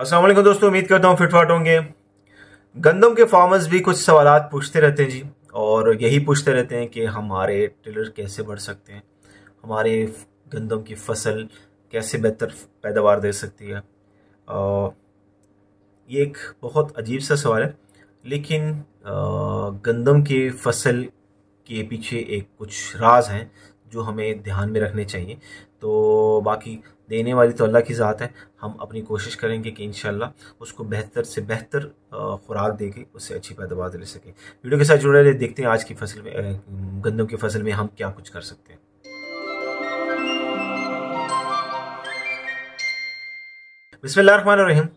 असल दोस्तों उम्मीद करता हूँ फिटफाट होंगे गंदम के फार्मर्स भी कुछ सवाल पूछते रहते हैं जी और यही पूछते रहते हैं कि हमारे टिलर कैसे बढ़ सकते हैं हमारे गंदम की फसल कैसे बेहतर पैदावार दे सकती है आ, ये एक बहुत अजीब सा सवाल है लेकिन आ, गंदम की फसल के पीछे एक कुछ राज हैं जो हमें ध्यान में रखने चाहिए तो बाकी देने वाली तो अल्लाह की ज़ात है हम अपनी कोशिश करेंगे कि इन उसको बेहतर से बेहतर खुराक दे के उससे अच्छी पैदावार ले सकें वीडियो के साथ जुड़े रहे देखते हैं आज की फसल में गंदम की फसल में हम क्या कुछ कर सकते हैं बिस्मिल्लाह रहीम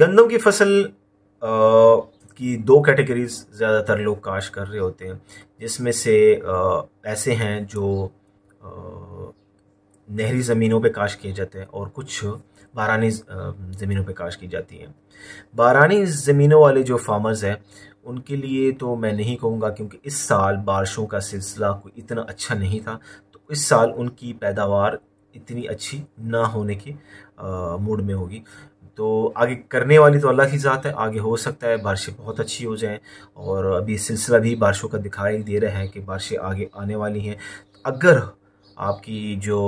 गंदम की फसल आ, की दो कैटेगरीज ज़्यादातर लोग काश कर रहे होते हैं जिसमें से ऐसे हैं जो नहरी ज़मीनों पे काश किए जाते हैं और कुछ बारानी ज़मीनों पे काश की जाती हैं बारानी ज़मीनों वाले जो फार्मर्स हैं उनके लिए तो मैं नहीं कहूँगा क्योंकि इस साल बारिशों का सिलसिला कोई इतना अच्छा नहीं था तो इस साल उनकी पैदावार इतनी अच्छी ना होने की मूड में होगी तो आगे करने वाली तो अल्लाह की ज़ात है आगे हो सकता है बारिशें बहुत अच्छी हो जाएं और अभी सिलसिला भी बारिशों का दिखाई दे रहा है कि बारिशें आगे आने वाली हैं तो अगर आपकी जो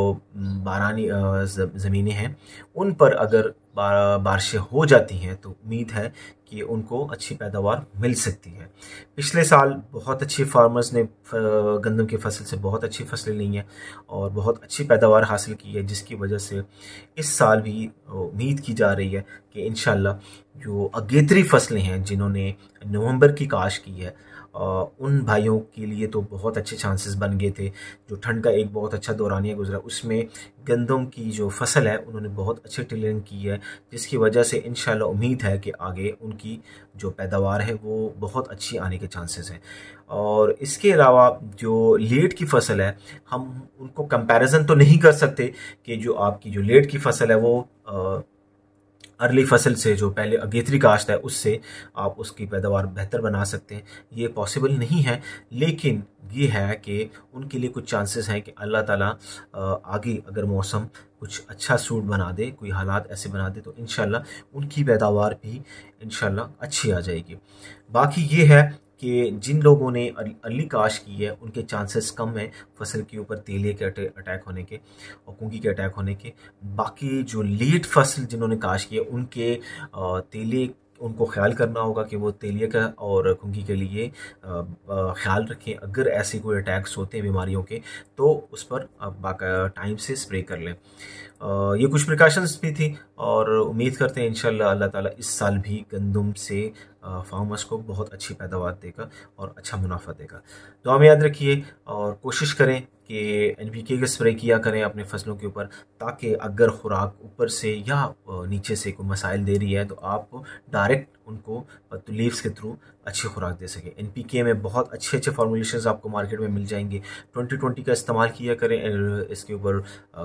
बारानी ज़मीनें हैं उन पर अगर बारिशें हो जाती हैं तो उम्मीद है कि उनको अच्छी पैदावार मिल सकती है पिछले साल बहुत अच्छी फार्मर्स ने गंदम की फसल से बहुत अच्छी फसलें ली हैं और बहुत अच्छी पैदावार हासिल की है जिसकी वजह से इस साल भी उम्मीद की जा रही है कि इन जो अगेतरी फसलें हैं जिन्होंने नवंबर की काश की है उन भाइयों के लिए तो बहुत अच्छे चांसेस बन गए थे जो ठंड का एक बहुत अच्छा दौरानिया गुजरा उसमें गंदम की जो फसल है उन्होंने बहुत अच्छे टिलिंग की है जिसकी वजह से इन उम्मीद है कि आगे उनकी जो पैदावार है वो बहुत अच्छी आने के चांसेस हैं और इसके अलावा जो लेट की फसल है हम उनको कंपैरिजन तो नहीं कर सकते कि जो आपकी जो लेट की फसल है वो आ, अर्ली फसल से जो पहले अगेत्री काश्त है उससे आप उसकी पैदावार बेहतर बना सकते हैं ये पॉसिबल नहीं है लेकिन ये है कि उनके लिए कुछ चांसेस हैं कि अल्लाह ताला आगे अगर मौसम कुछ अच्छा सूट बना दे कोई हालात ऐसे बना दे तो इन उनकी पैदावार भी इन अच्छी आ जाएगी बाकी ये है कि जिन लोगों ने अर्ली काश की है उनके चांसेस कम हैं फसल के ऊपर तेलिए के अटैक होने के और कुकी के अटैक होने के बाकी जो लेट फसल जिन्होंने काश की है उनके तेलिए उनको ख्याल करना होगा कि वो तेलिए का और कुंगी के लिए ख्याल रखें अगर ऐसे कोई अटैक्स होते हैं बीमारियों के तो उस पर बाका टाइम से स्प्रे कर लें ये कुछ प्रिकॉशंस भी थी और उम्मीद करते हैं इन अल्लाह ताला इस साल भी गंदम से फार्मर्स को बहुत अच्छी पैदावार देगा और अच्छा मुनाफा देगा तो हम याद रखिए और कोशिश करें कि एन पी के स्प्रे किया करें अपने फसलों के ऊपर ताकि अगर खुराक ऊपर से या नीचे से कोई मसाइल दे रही है तो आप डायरेक्ट उनको लीव्स तो के थ्रू अच्छी खुराक दे सकें एन पी के में बहुत अच्छे अच्छे फार्मूलेशन आपको मार्केट में मिल जाएंगे ट्वेंटी ट्वेंटी का इस्तेमाल किया करें इसके ऊपर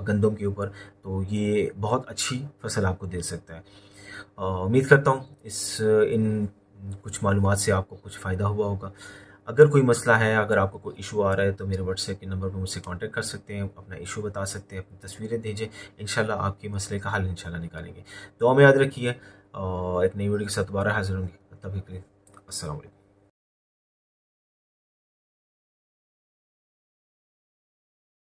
गंदम के ऊपर तो ये बहुत अच्छी फसल आपको दे सकता है उम्मीद करता हूँ इस इन कुछ मालूम से आपको कुछ फ़ायदा हुआ होगा अगर कोई मसला है अगर आपको कोई इशू आ रहा है तो मेरे व्हाट्सएप के नंबर पर मुझसे कांटेक्ट कर सकते हैं अपना इशू बता सकते हैं अपनी तस्वीरें भेजें इन आपके मसले का हल इंशाल्लाह निकालेंगे दुआ में याद रखिए और एक नई वीडियो के साथ दोबारा हाजिर होंगे तभी के लिए असल